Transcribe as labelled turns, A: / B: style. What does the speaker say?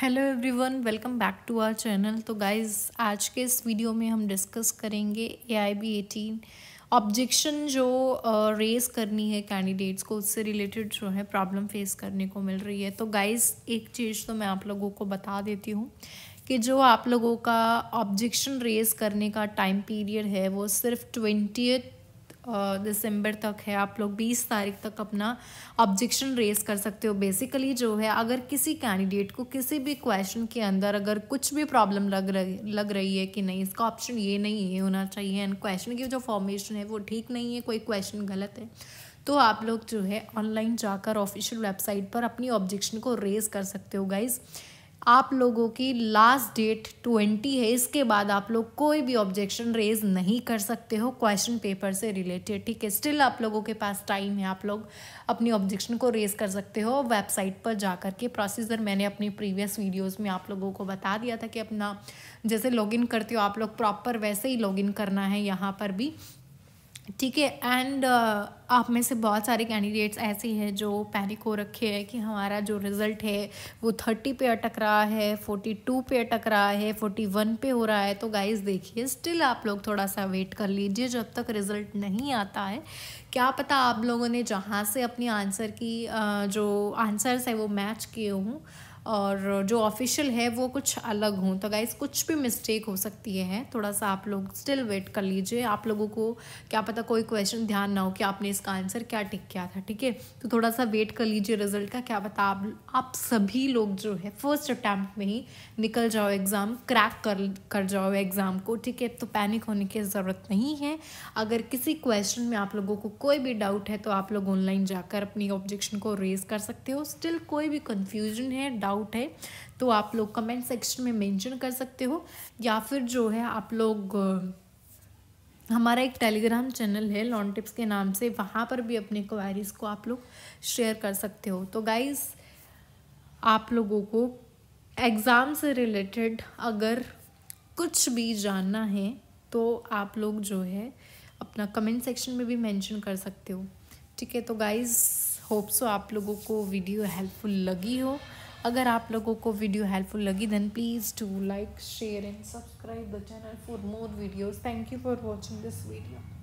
A: hello everyone welcome back to our channel तो guys आज के इस वीडियो में हम डिस्कस करेंगे A I B eighteen objection जो रेज uh, करनी है कैंडिडेट्स को उससे रिलेटेड जो है प्रॉब्लम फेस करने को मिल रही है तो गाइज एक चीज़ तो मैं आप लोगों को बता देती हूँ कि जो आप लोगों का ऑब्जेक्शन रेज करने का टाइम पीरियड है वो सिर्फ ट्वेंटी दिसंबर तक है आप लोग 20 तारीख तक अपना ऑब्जेक्शन रेस कर सकते हो बेसिकली जो है अगर किसी कैंडिडेट को किसी भी क्वेश्चन के अंदर अगर कुछ भी प्रॉब्लम लग रही लग रही है कि नहीं इसका ऑप्शन ये नहीं ये होना चाहिए एंड क्वेश्चन की जो फॉर्मेशन है वो ठीक नहीं है कोई क्वेश्चन गलत है तो आप लोग जो है ऑनलाइन जाकर ऑफिशियल वेबसाइट पर अपनी ऑब्जेक्शन को रेज कर सकते हो गाइज़ आप लोगों की लास्ट डेट ट्वेंटी है इसके बाद आप लोग कोई भी ऑब्जेक्शन रेज नहीं कर सकते हो क्वेश्चन पेपर से रिलेटेड ठीक है स्टिल आप लोगों के पास टाइम है आप लोग अपनी ऑब्जेक्शन को रेज कर सकते हो वेबसाइट पर जा कर के प्रोसीजर मैंने अपनी प्रीवियस वीडियोज़ में आप लोगों को बता दिया था कि अपना जैसे लॉगिन करते हो आप लोग प्रॉपर वैसे ही लॉग करना है यहाँ पर भी ठीक है एंड uh, आप में से बहुत सारे कैंडिडेट्स ऐसे हैं जो पैनिक हो रखे हैं कि हमारा जो रिज़ल्ट है वो थर्टी पे अटक रहा है फोर्टी टू पे अटक रहा है फोर्टी वन पे हो रहा है तो गाइस देखिए स्टिल आप लोग थोड़ा सा वेट कर लीजिए जब तक रिज़ल्ट नहीं आता है क्या पता आप लोगों ने जहाँ से अपनी आंसर की uh, जो आंसर्स है वो मैच किए हों और जो ऑफिशियल है वो कुछ अलग हों तो गाइज कुछ भी मिस्टेक हो सकती है थोड़ा सा आप लोग स्टिल वेट कर लीजिए आप लोगों को क्या पता कोई क्वेश्चन ध्यान ना हो कि आपने इसका आंसर क्या टिक किया था ठीक है तो थोड़ा सा वेट कर लीजिए रिजल्ट का क्या पता आप आप सभी लोग जो है फर्स्ट अटैम्प्ट में ही निकल जाओ एग्ज़ाम क्रैक कर कर जाओ एग्ज़ाम को ठीक है तो पैनिक होने की ज़रूरत नहीं है अगर किसी क्वेश्चन में आप लोगों को कोई भी डाउट है तो आप लोग ऑनलाइन जाकर अपनी ऑब्जेक्शन को रेज कर सकते हो स्टिल कोई भी कन्फ्यूजन है डाउट डाउट है तो आप लोग कमेंट सेक्शन में मेंशन कर सकते हो या फिर जो है आप लोग हमारा एक टेलीग्राम चैनल है लॉन टिप्स के नाम से वहाँ पर भी अपने क्वारीज़ को आप लोग शेयर कर सकते हो तो गाइज़ आप लोगों को एग्ज़ाम से रिलेटेड अगर कुछ भी जानना है तो आप लोग जो है अपना कमेंट सेक्शन में भी मेंशन कर सकते हो ठीक है तो गाइज़ होप सो आप लोगों को वीडियो हेल्पफुल लगी हो अगर आप लोगों को वीडियो हेल्पफुल लगी then please to like share and subscribe the channel for more videos thank you for watching this video